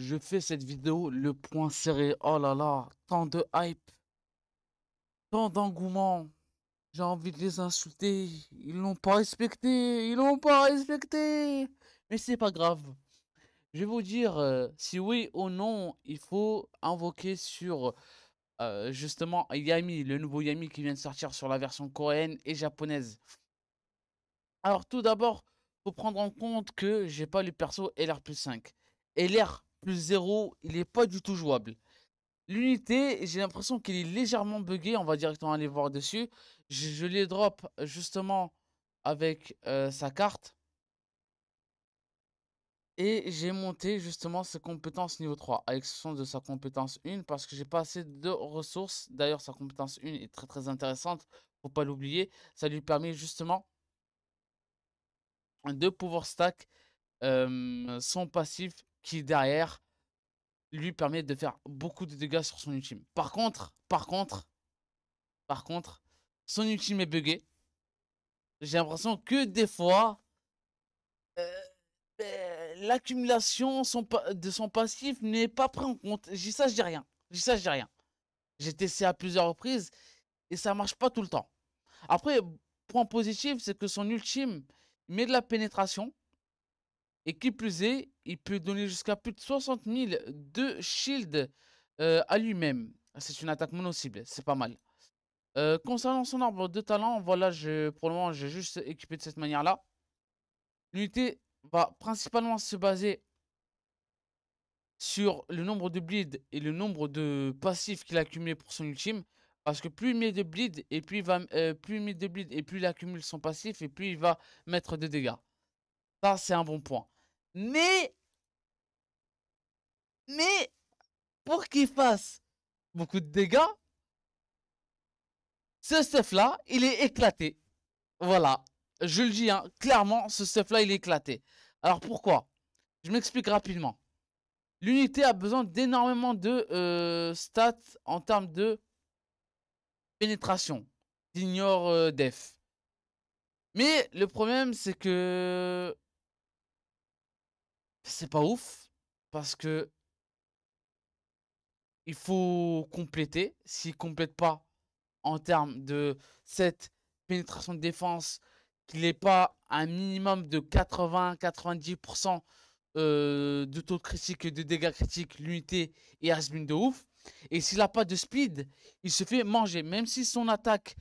Je fais cette vidéo le point serré. Oh là là, tant de hype, tant d'engouement. J'ai envie de les insulter. Ils l'ont pas respecté. Ils l'ont pas respecté. Mais c'est pas grave. Je vais vous dire euh, si oui ou non il faut invoquer sur euh, justement Yami, le nouveau Yami qui vient de sortir sur la version coréenne et japonaise. Alors tout d'abord, faut prendre en compte que j'ai pas le perso LR plus 5. LR plus 0, il n'est pas du tout jouable. L'unité, j'ai l'impression qu'il est légèrement buggé, on va directement aller voir dessus. Je, je les drop justement avec euh, sa carte. Et j'ai monté justement ses compétences niveau 3, ce son de sa compétence 1, parce que j'ai pas assez de ressources. D'ailleurs, sa compétence 1 est très très intéressante, faut pas l'oublier. Ça lui permet justement de pouvoir stack euh, son passif qui derrière lui permet de faire beaucoup de dégâts sur son ultime. Par contre, par contre, par contre, son ultime est buggé. J'ai l'impression que des fois, euh, ben, l'accumulation de son passif n'est pas prise en compte. J'y ça, je dis rien. J'y ça, je dis rien. J'ai testé à plusieurs reprises et ça marche pas tout le temps. Après, point positif, c'est que son ultime met de la pénétration et qui plus est, il peut donner jusqu'à plus de 60 000 de shield euh, à lui-même. C'est une attaque mono-cible, c'est pas mal. Euh, concernant son arbre de talent, voilà, je, pour le moment, j'ai juste équipé de cette manière-là. L'unité va principalement se baser sur le nombre de bleed et le nombre de passifs qu'il a accumulé pour son ultime. Parce que plus il met de bleed et plus il va, euh, plus il met de bleed et plus il accumule son passif et plus il va mettre de dégâts. Ça, c'est un bon point. Mais. Mais. Pour qu'il fasse beaucoup de dégâts, ce stuff-là, il est éclaté. Voilà. Je le dis, hein, clairement, ce stuff-là, il est éclaté. Alors pourquoi Je m'explique rapidement. L'unité a besoin d'énormément de euh, stats en termes de pénétration, d'ignore euh, def. Mais le problème, c'est que c'est pas ouf parce que il faut compléter. S'il complète pas en termes de cette pénétration de défense, qu'il n'ait pas un minimum de 80-90% de taux de critique et de dégâts critiques, l'unité et Asmin de ouf. Et s'il n'a pas de speed, il se fait manger. Même si son attaque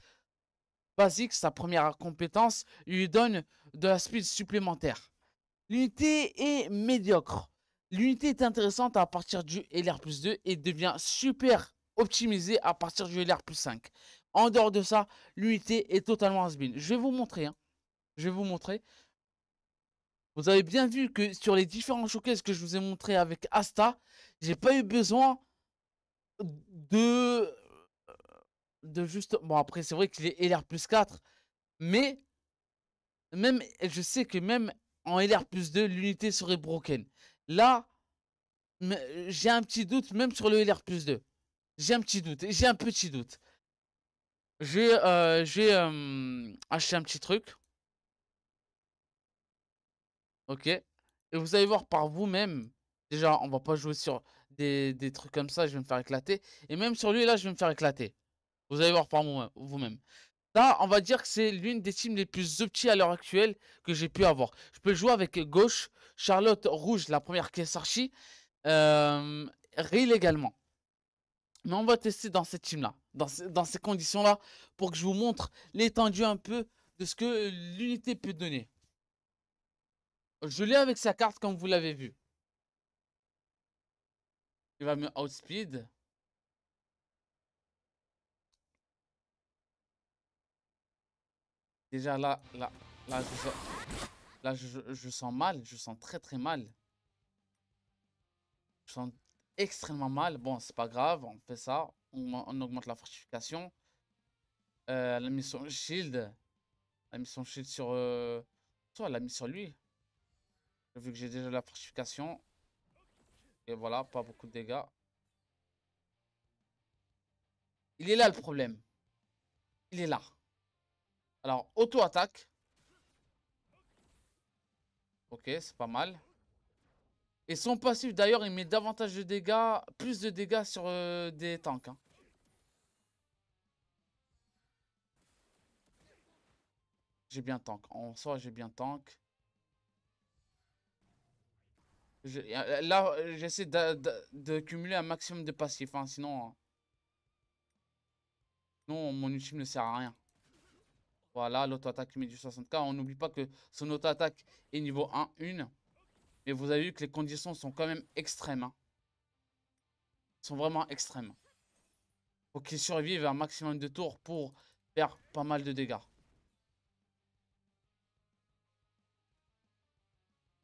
basique, sa première compétence, lui donne de la speed supplémentaire. L'unité est médiocre. L'unité est intéressante à partir du LR plus 2 et devient super optimisée à partir du LR plus 5. En dehors de ça, l'unité est totalement has Je vais vous montrer. Hein. Je vais vous montrer. Vous avez bien vu que sur les différents showcases que je vous ai montré avec Asta, j'ai pas eu besoin de de juste bon après c'est vrai qu'il est LR plus 4 mais même je sais que même en LR plus 2, l'unité serait broken. Là, j'ai un petit doute, même sur le LR plus 2. J'ai un petit doute, j'ai un petit doute. j'ai euh, vais, euh, un petit truc. Ok. Et vous allez voir par vous-même. Déjà, on va pas jouer sur des, des, trucs comme ça, je vais me faire éclater. Et même sur lui, là, je vais me faire éclater. Vous allez voir par vous-même. Là, on va dire que c'est l'une des teams les plus opti à l'heure actuelle que j'ai pu avoir. Je peux jouer avec gauche, Charlotte rouge, la première qui archi, euh, également. Mais on va tester dans cette team-là, dans, dans, ces conditions-là, pour que je vous montre l'étendue un peu de ce que l'unité peut donner. Je l'ai avec sa carte comme vous l'avez vu. Il va me outspeed. Déjà là, là, là, je, sens, là je, sens mal, je sens très très mal. Je sens extrêmement mal. Bon, c'est pas grave, on fait ça, on, augmente la fortification. Euh, la mission shield, la mission shield sur, euh, soit l'a mis sur lui. Vu que j'ai déjà la fortification. Et voilà, pas beaucoup de dégâts. Il est là le problème. Il est là. Alors, auto-attaque. Ok, c'est pas mal. Et son passif, d'ailleurs, il met davantage de dégâts, plus de dégâts sur euh, des tanks. Hein. J'ai bien tank. En soi, j'ai bien tank. Euh, là, j'essaie de, cumuler un maximum de passifs. Hein, sinon, hein. non, mon ultime ne sert à rien. Voilà, l'auto-attaque du 60 k On n'oublie pas que son auto-attaque est niveau 1-1. Mais vous avez vu que les conditions sont quand même extrêmes. Hein. Elles Sont vraiment extrêmes. Faut qu'il survive un maximum de tours pour faire pas mal de dégâts.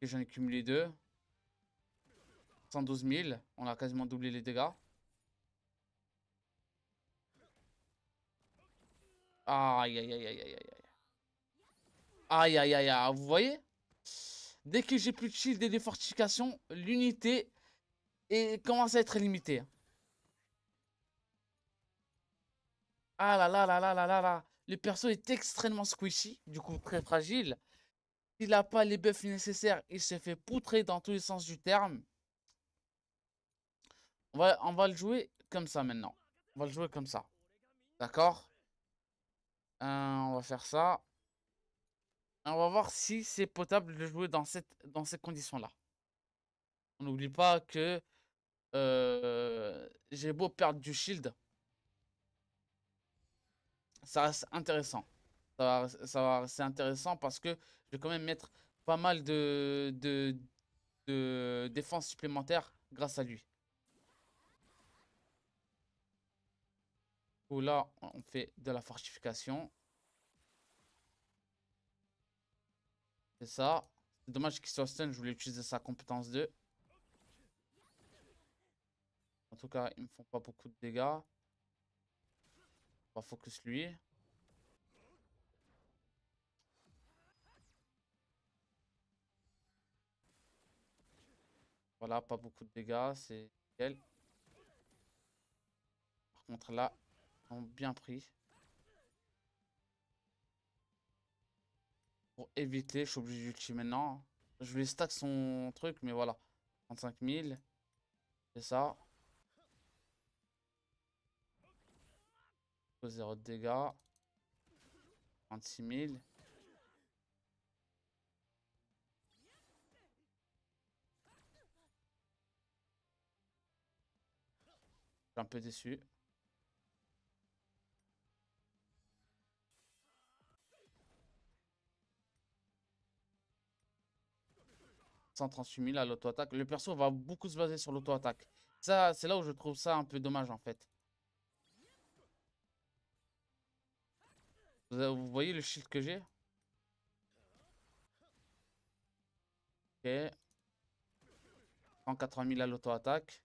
J'en ai cumulé deux. 112 000. On a quasiment doublé les dégâts. Aïe, aïe, aïe, aïe, aïe, aïe. Aïe, aïe, aïe, Vous voyez Dès que j'ai plus de shield et de fortification, l'unité commence à être limitée. Ah là là là là là là là. Le perso est extrêmement squishy, du coup très fragile. S'il n'a pas les buffs nécessaires, il se fait poutrer dans tous les sens du terme. On va, on va le jouer comme ça maintenant. On va le jouer comme ça. D'accord euh, on va faire ça. On va voir si c'est potable de jouer dans, cette, dans ces conditions-là. On n'oublie pas que euh, j'ai beau perdre du shield. Ça reste intéressant. Ça va, intéressant parce que je vais quand même mettre pas mal de, de, de défense supplémentaire grâce à lui. là, on fait de la fortification. C'est ça. dommage qu'il soit stun, je voulais utiliser sa compétence 2. En tout cas, ils me font pas beaucoup de dégâts. On va focus lui. Voilà, pas beaucoup de dégâts, c'est elle. Par contre là, ont bien pris. Pour éviter, je suis obligé d'utiliser maintenant. Hein. Je lui stack son truc, mais voilà. 35 000. C'est ça. 0 de dégâts. 36 000. Je suis un peu déçu. 138 000 à l'auto-attaque. Le perso va beaucoup se baser sur l'auto-attaque. Ça, c'est là où je trouve ça un peu dommage en fait. Vous voyez le shield que j'ai Ok. 180 000 à l'auto-attaque.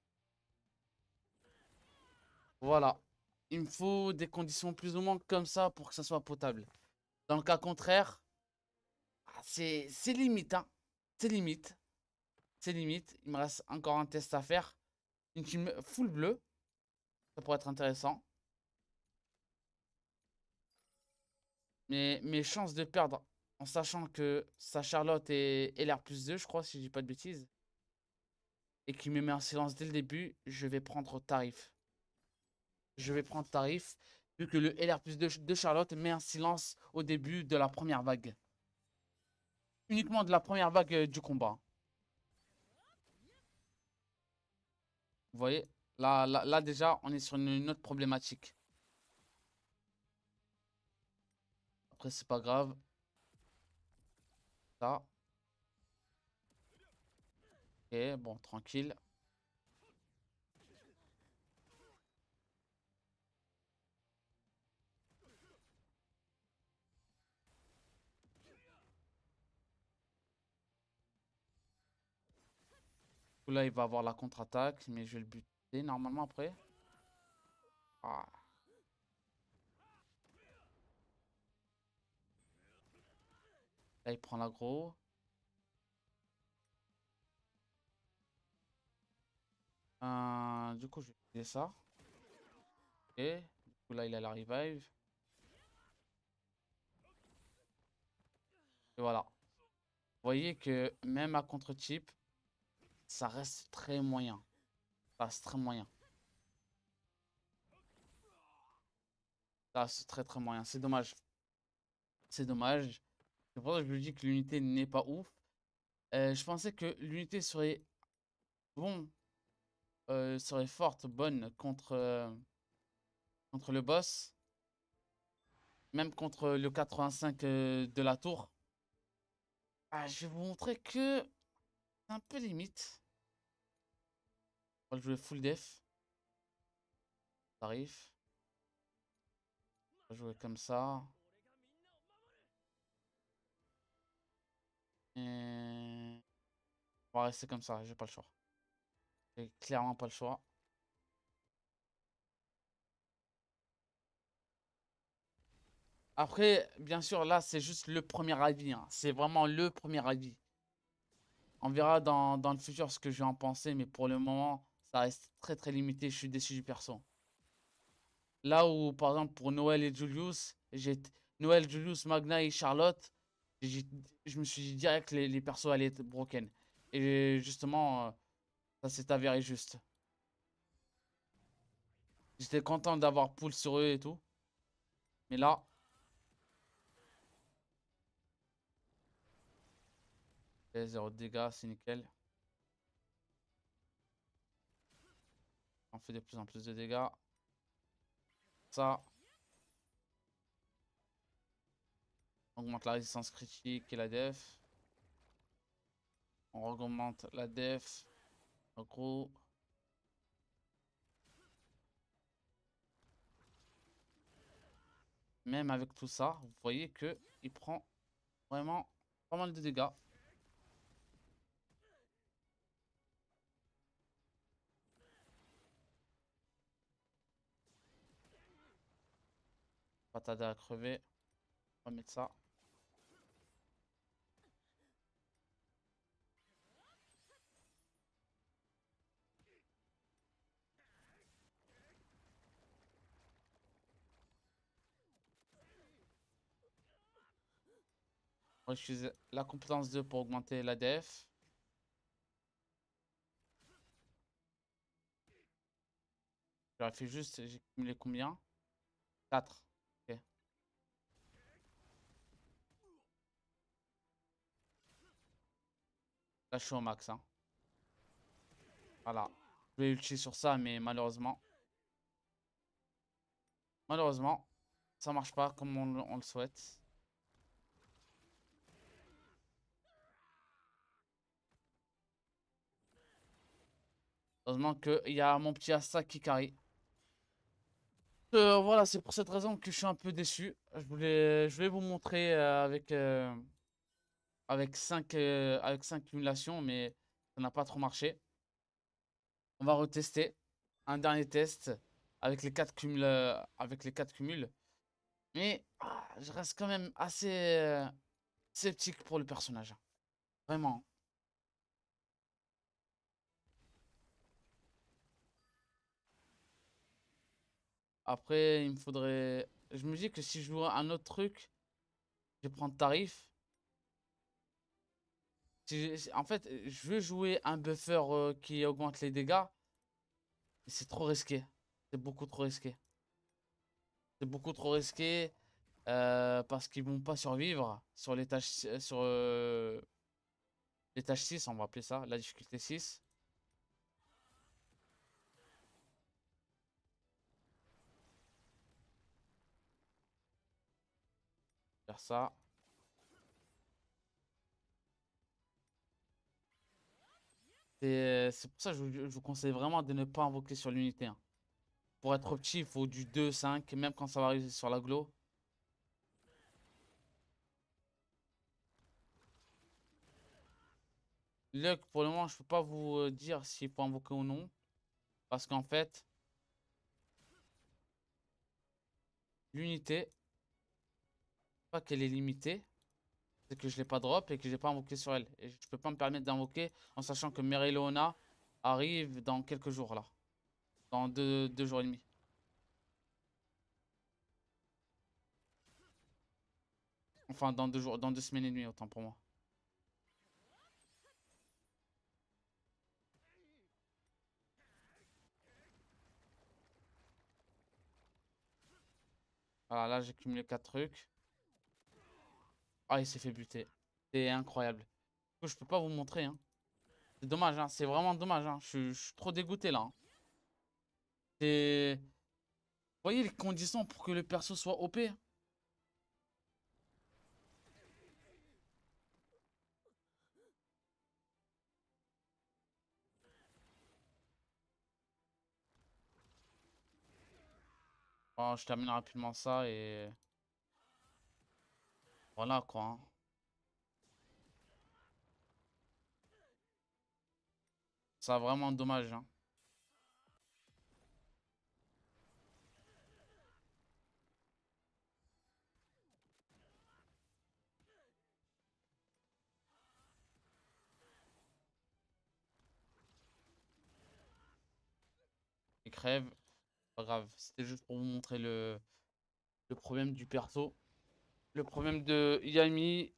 Voilà. Il me faut des conditions plus ou moins comme ça pour que ça soit potable. Dans le cas contraire, ah, c'est limite. Hein. C'est limite. C'est limite. Il me reste encore un test à faire. Une team full bleu. Ça pourrait être intéressant. Mais mes chances de perdre, en sachant que sa Charlotte est LR plus 2, je crois, si je dis pas de bêtises, et qu'il me met en silence dès le début, je vais prendre tarif. Je vais prendre tarif, vu que le LR plus 2 de Charlotte met un silence au début de la première vague. Uniquement de la première vague euh, du combat. Vous voyez là, là, là, déjà, on est sur une autre problématique. Après, c'est pas grave. Ça. Ok, bon, tranquille. là, il va avoir la contre-attaque, mais je vais le buter normalement après. Ah. Là, il prend l'aggro. Euh, du coup, je vais utiliser ça. Et du là, il a la revive. Et voilà. Vous voyez que même à contre-type, ça reste très moyen. Ça reste très moyen. Ça reste très très moyen. C'est dommage. C'est dommage. C'est pour ça que je vous dis que l'unité n'est pas ouf. Euh, je pensais que l'unité serait bon, euh, serait forte, bonne contre, euh, contre le boss. Même contre le 85 de la tour. Ah, je vais vous montrer que c'est un peu limite va jouer full def. Tarif. On va jouer comme ça. Et... On va rester comme ça, j'ai pas le choix. J'ai clairement pas le choix. Après, bien sûr, là, c'est juste le premier avis. Hein. C'est vraiment le premier avis. On verra dans, dans, le futur ce que je vais en penser, mais pour le moment, ça reste très très limité. Je suis déçu du perso. Là où, par exemple, pour Noël et Julius, j'ai Noël, Julius, Magna et Charlotte, je me suis dit direct que les, les, persos allaient être broken. Et justement, euh, ça s'est avéré juste. J'étais content d'avoir poule sur eux et tout. Mais là... Eh, zéro dégâts, c'est nickel. fait de plus en plus de dégâts. Ça. augmente la résistance critique et la def. On augmente la def. En gros. Même avec tout ça, vous voyez que il prend vraiment pas mal de dégâts. Pas tarder à crever. On va mettre ça. On utilise la compétence 2 pour augmenter la def. J'aurais fait juste, j'ai cumulé combien 4. Là, je suis au max. Hein. Voilà. Je vais ulti sur ça, mais malheureusement. Malheureusement, ça marche pas comme on, le souhaite. Heureusement qu'il y a mon petit Asta qui carry. Euh, voilà, c'est pour cette raison que je suis un peu déçu. Je voulais, je vais vous montrer euh, avec euh, avec 5 avec cinq euh, cumulations, mais ça n'a pas trop marché. On va retester un dernier test avec les 4 cumuls. Euh, avec les quatre cumuls. Mais ah, je reste quand même assez euh, sceptique pour le personnage. Hein. Vraiment. Hein. Après, il me faudrait... Je me dis que si je joue un autre truc, je prends tarif. En fait, je veux jouer un buffer euh, qui augmente les dégâts. C'est trop risqué. C'est beaucoup trop risqué. C'est beaucoup trop risqué. Euh, parce qu'ils vont pas survivre sur les tâches euh, sur les tâches 6 on va appeler ça la difficulté 6 faire ça Euh, c'est pour ça que je, vous conseille vraiment de ne pas invoquer sur l'unité hein. Pour être petit, il faut du 2, 5, même quand ça va arriver sur la glow. Luck, pour le moment, je peux pas vous euh, dire s'il faut invoquer ou non. Parce qu'en fait, l'unité, pas qu'elle est limitée, c'est que je l'ai pas drop et que j'ai pas invoqué sur elle. Et je peux pas me permettre d'invoquer en sachant que Mary arrive dans quelques jours là. Dans deux, jours et demi. Enfin dans deux jours, dans deux semaines et demi autant pour moi. Voilà, là j'ai cumulé quatre trucs. Ah, il s'est fait buter. C'est incroyable. Je je peux pas vous montrer. Hein. C'est dommage, hein. c'est vraiment dommage. Hein. Je, suis trop dégoûté là. Hein. C'est... voyez les conditions pour que le perso soit OP hein. je termine rapidement ça et... Voilà quoi. Ça vraiment dommage. Hein. Et crève. Pas grave. C'était juste pour vous montrer le, le problème du perso. Le problème de Yami,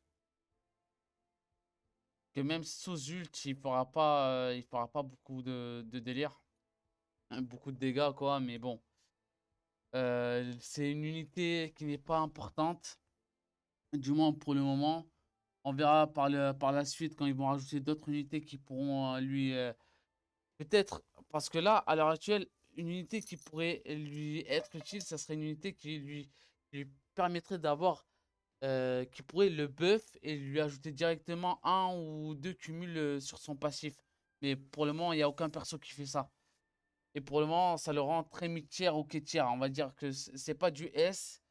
que même sous ult, il fera pas, euh, il fera pas beaucoup de, délire. Hein, beaucoup de dégâts, quoi, mais bon. Euh, c'est une unité qui n'est pas importante, du moins pour le moment. On verra par, par la suite quand ils vont rajouter d'autres unités qui pourront euh, lui... Peut-être, parce que là, à l'heure actuelle, une unité qui pourrait lui être utile, ça serait une unité qui lui permettrait d'avoir euh, qui pourrait le buff et lui ajouter directement un ou deux cumuls euh, sur son passif. Mais pour le moment, il n'y a aucun perso qui fait ça. Et pour le moment, ça le rend très mid-tier ou tier On va dire que c'est pas du S.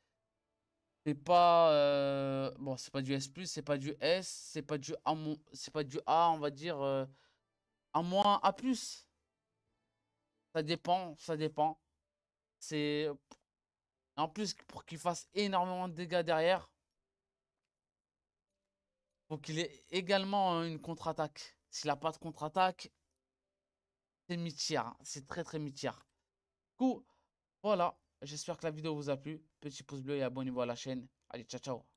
C'est pas. Euh, bon, c'est pas du S, c'est pas du S, c'est pas du A, c'est pas du A, on va dire. A moins, A Ça dépend, ça dépend. C'est. En plus, pour qu'il fasse énormément de dégâts derrière, donc, qu'il est également hein, une contre-attaque. S'il n'a pas de contre-attaque, c'est mitière. Hein. C'est très très mitière. Du coup, voilà. J'espère que la vidéo vous a plu. Petit pouce bleu et abonnez-vous à la chaîne. Allez, ciao ciao.